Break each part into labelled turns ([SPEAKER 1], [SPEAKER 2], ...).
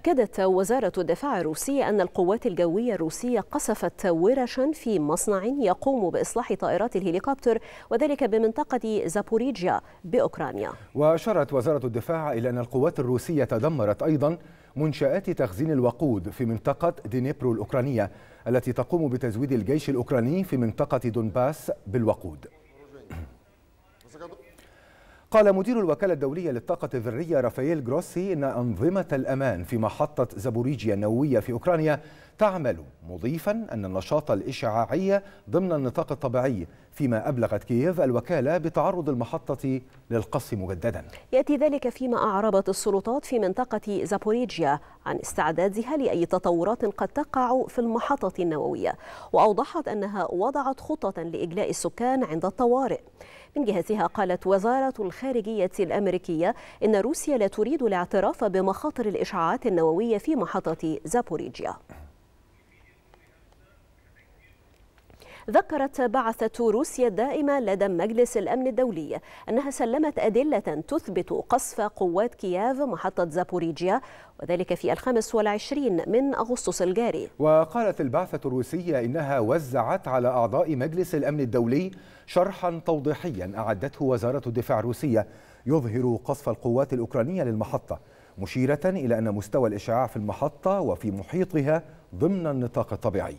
[SPEAKER 1] أكدت وزارة الدفاع الروسية أن القوات الجوية الروسية قصفت ورشا في مصنع يقوم بإصلاح طائرات الهليكوبتر وذلك بمنطقة زابوريجيا بأوكرانيا
[SPEAKER 2] وأشارت وزارة الدفاع إلى أن القوات الروسية دمرت أيضا منشآت تخزين الوقود في منطقة دينيبرو الأوكرانية التي تقوم بتزويد الجيش الأوكراني في منطقة دونباس بالوقود قال مدير الوكالة الدولية للطاقة الذرية رافائيل جروسي إن أنظمة الأمان في محطة زابوريجيا النووية في أوكرانيا تعمل مضيفا أن النشاط الإشعاعي ضمن النطاق الطبيعي فيما أبلغت كييف الوكالة بتعرض المحطة للقصف مجددا
[SPEAKER 1] يأتي ذلك فيما أعربت السلطات في منطقة زابوريجيا عن استعدادها لأي تطورات قد تقع في المحطة النووية وأوضحت أنها وضعت خطة لإجلاء السكان عند الطوارئ من جهتها قالت وزارة الخ... الخارجية الأمريكية إن روسيا لا تريد الاعتراف بمخاطر الإشعاعات النووية في محطة زابوريجيا ذكرت بعثة روسيا الدائمة لدى مجلس الأمن الدولي أنها سلمت أدلة تثبت قصف قوات كييف محطة زابوريجيا وذلك في الخامس والعشرين من أغسطس الجاري
[SPEAKER 2] وقالت البعثة الروسية إنها وزعت على أعضاء مجلس الأمن الدولي شرحا توضيحيا أعدته وزارة الدفاع الروسية يظهر قصف القوات الأوكرانية للمحطة مشيرة إلى أن مستوى الإشعاع في المحطة وفي محيطها ضمن النطاق الطبيعي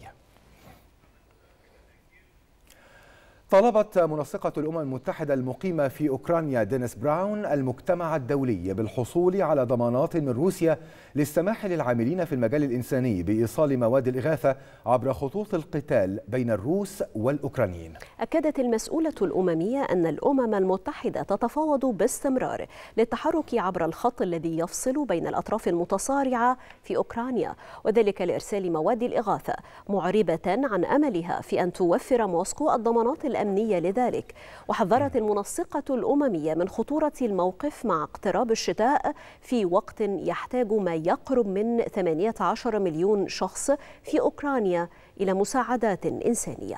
[SPEAKER 2] طلبت منسقة الأمم المتحدة المقيمة في أوكرانيا دينيس براون المجتمع الدولي بالحصول على ضمانات من روسيا للسماح للعاملين في المجال الإنساني بإيصال مواد الإغاثة عبر خطوط القتال بين الروس والأوكرانيين
[SPEAKER 1] أكدت المسؤولة الأممية أن الأمم المتحدة تتفاوض باستمرار للتحرك عبر الخط الذي يفصل بين الأطراف المتصارعة في أوكرانيا وذلك لإرسال مواد الإغاثة معربة عن أملها في أن توفر موسكو الضمانات الأمنية لذلك وحذرت المنسقة الأممية من خطورة الموقف مع اقتراب الشتاء في وقت يحتاج ما يقرب من 18 مليون شخص في أوكرانيا إلى مساعدات إنسانية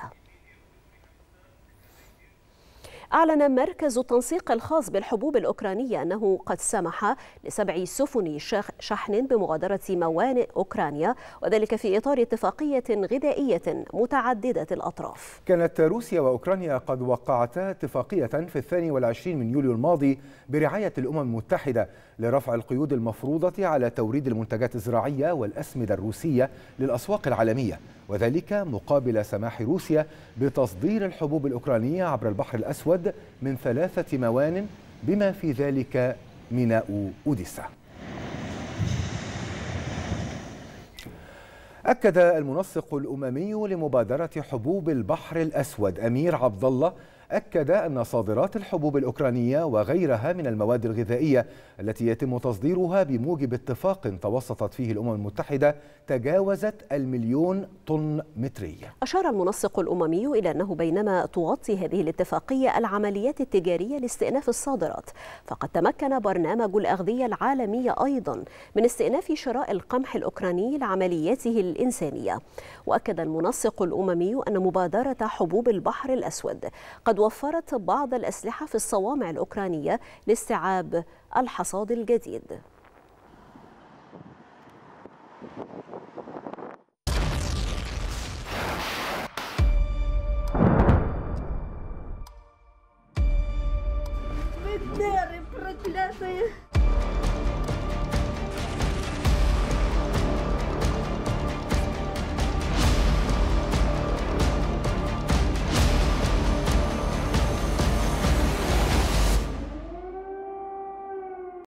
[SPEAKER 1] أعلن مركز التنسيق الخاص بالحبوب الأوكرانية أنه قد سمح لسبع سفن شحن بمغادرة موانئ أوكرانيا وذلك في إطار اتفاقية غذائية متعددة
[SPEAKER 2] الأطراف كانت روسيا وأوكرانيا قد وقعتا اتفاقية في الثاني والعشرين من يوليو الماضي برعاية الأمم المتحدة لرفع القيود المفروضة على توريد المنتجات الزراعية والأسمدة الروسية للأسواق العالمية وذلك مقابل سماح روسيا بتصدير الحبوب الأوكرانية عبر البحر الأسود أبعد من ثلاثة موان بما في ذلك ميناء أوديسا أكد المنسق الأممي لمبادرة حبوب البحر الأسود أمير عبد الله أكد أن صادرات الحبوب الأوكرانية وغيرها من المواد الغذائية التي يتم تصديرها بموجب اتفاق توسطت فيه الأمم المتحدة تجاوزت المليون طن متري
[SPEAKER 1] أشار المنسق الأممي إلى أنه بينما تغطي هذه الاتفاقية العمليات التجارية لاستئناف الصادرات فقد تمكن برنامج الأغذية العالمية أيضا من استئناف شراء القمح الأوكراني لعملياته الإنسانية وأكد المنسق الأممي أن مبادرة حبوب البحر الأسود قد وفرت بعض الأسلحة في الصوامع الأوكرانية لاستيعاب الحصاد الجديد